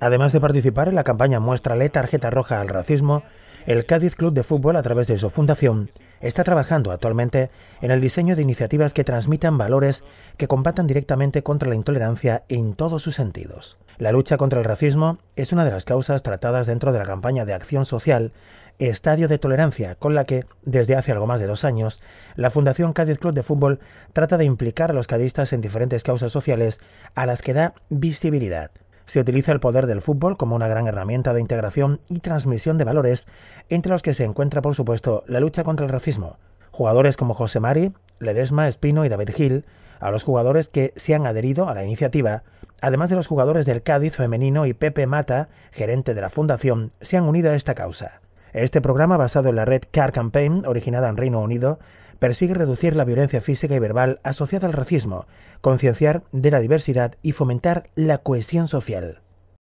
Además de participar en la campaña Muéstrale tarjeta roja al racismo, el Cádiz Club de Fútbol, a través de su fundación, está trabajando actualmente en el diseño de iniciativas que transmitan valores que combatan directamente contra la intolerancia en todos sus sentidos. La lucha contra el racismo es una de las causas tratadas dentro de la campaña de acción social Estadio de Tolerancia, con la que, desde hace algo más de dos años, la Fundación Cádiz Club de Fútbol trata de implicar a los cadistas en diferentes causas sociales a las que da visibilidad se utiliza el poder del fútbol como una gran herramienta de integración y transmisión de valores, entre los que se encuentra, por supuesto, la lucha contra el racismo. Jugadores como José Mari, Ledesma, Espino y David Gil, a los jugadores que se han adherido a la iniciativa, además de los jugadores del Cádiz femenino y Pepe Mata, gerente de la fundación, se han unido a esta causa. Este programa, basado en la red Car Campaign, originada en Reino Unido, persigue reducir la violencia física y verbal asociada al racismo, concienciar de la diversidad y fomentar la cohesión social.